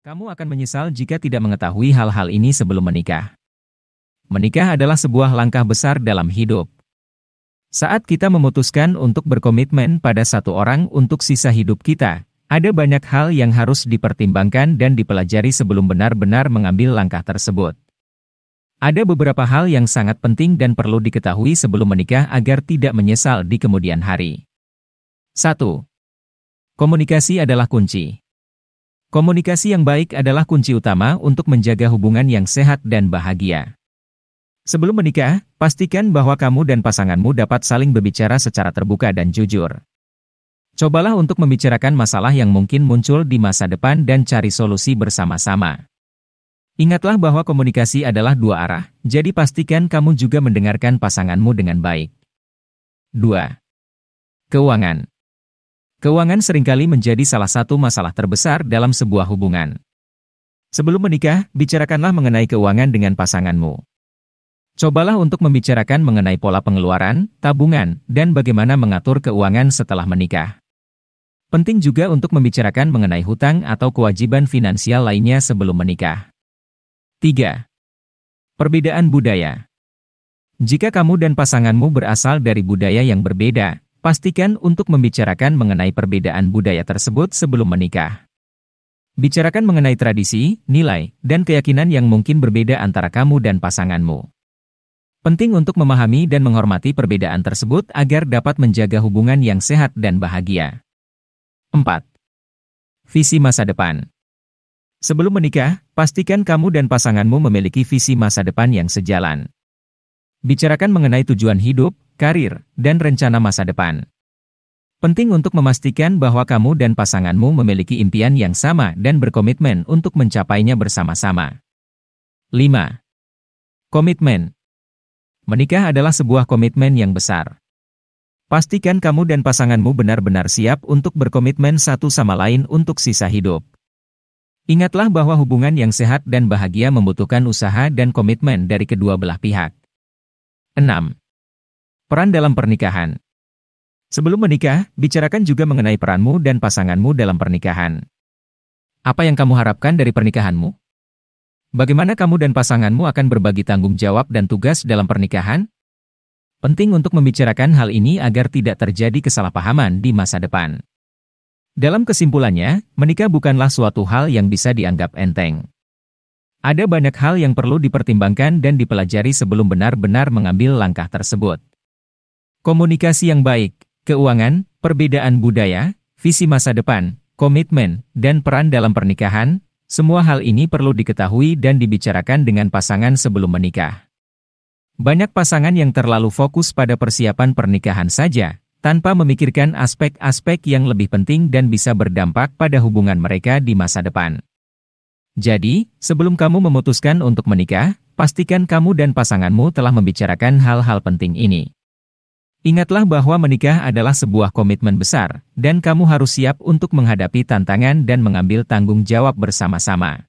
Kamu akan menyesal jika tidak mengetahui hal-hal ini sebelum menikah. Menikah adalah sebuah langkah besar dalam hidup. Saat kita memutuskan untuk berkomitmen pada satu orang untuk sisa hidup kita, ada banyak hal yang harus dipertimbangkan dan dipelajari sebelum benar-benar mengambil langkah tersebut. Ada beberapa hal yang sangat penting dan perlu diketahui sebelum menikah agar tidak menyesal di kemudian hari. 1. Komunikasi adalah kunci. Komunikasi yang baik adalah kunci utama untuk menjaga hubungan yang sehat dan bahagia. Sebelum menikah, pastikan bahwa kamu dan pasanganmu dapat saling berbicara secara terbuka dan jujur. Cobalah untuk membicarakan masalah yang mungkin muncul di masa depan dan cari solusi bersama-sama. Ingatlah bahwa komunikasi adalah dua arah, jadi pastikan kamu juga mendengarkan pasanganmu dengan baik. 2. Keuangan Keuangan seringkali menjadi salah satu masalah terbesar dalam sebuah hubungan. Sebelum menikah, bicarakanlah mengenai keuangan dengan pasanganmu. Cobalah untuk membicarakan mengenai pola pengeluaran, tabungan, dan bagaimana mengatur keuangan setelah menikah. Penting juga untuk membicarakan mengenai hutang atau kewajiban finansial lainnya sebelum menikah. 3. Perbedaan budaya. Jika kamu dan pasanganmu berasal dari budaya yang berbeda, Pastikan untuk membicarakan mengenai perbedaan budaya tersebut sebelum menikah. Bicarakan mengenai tradisi, nilai, dan keyakinan yang mungkin berbeda antara kamu dan pasanganmu. Penting untuk memahami dan menghormati perbedaan tersebut agar dapat menjaga hubungan yang sehat dan bahagia. 4. Visi masa depan. Sebelum menikah, pastikan kamu dan pasanganmu memiliki visi masa depan yang sejalan bicarakan mengenai tujuan hidup, karir, dan rencana masa depan. Penting untuk memastikan bahwa kamu dan pasanganmu memiliki impian yang sama dan berkomitmen untuk mencapainya bersama-sama. 5. Komitmen Menikah adalah sebuah komitmen yang besar. Pastikan kamu dan pasanganmu benar-benar siap untuk berkomitmen satu sama lain untuk sisa hidup. Ingatlah bahwa hubungan yang sehat dan bahagia membutuhkan usaha dan komitmen dari kedua belah pihak. 6. Peran dalam pernikahan Sebelum menikah, bicarakan juga mengenai peranmu dan pasanganmu dalam pernikahan. Apa yang kamu harapkan dari pernikahanmu? Bagaimana kamu dan pasanganmu akan berbagi tanggung jawab dan tugas dalam pernikahan? Penting untuk membicarakan hal ini agar tidak terjadi kesalahpahaman di masa depan. Dalam kesimpulannya, menikah bukanlah suatu hal yang bisa dianggap enteng. Ada banyak hal yang perlu dipertimbangkan dan dipelajari sebelum benar-benar mengambil langkah tersebut. Komunikasi yang baik, keuangan, perbedaan budaya, visi masa depan, komitmen, dan peran dalam pernikahan, semua hal ini perlu diketahui dan dibicarakan dengan pasangan sebelum menikah. Banyak pasangan yang terlalu fokus pada persiapan pernikahan saja, tanpa memikirkan aspek-aspek yang lebih penting dan bisa berdampak pada hubungan mereka di masa depan. Jadi, sebelum kamu memutuskan untuk menikah, pastikan kamu dan pasanganmu telah membicarakan hal-hal penting ini. Ingatlah bahwa menikah adalah sebuah komitmen besar, dan kamu harus siap untuk menghadapi tantangan dan mengambil tanggung jawab bersama-sama.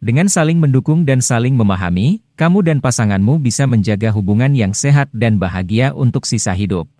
Dengan saling mendukung dan saling memahami, kamu dan pasanganmu bisa menjaga hubungan yang sehat dan bahagia untuk sisa hidup.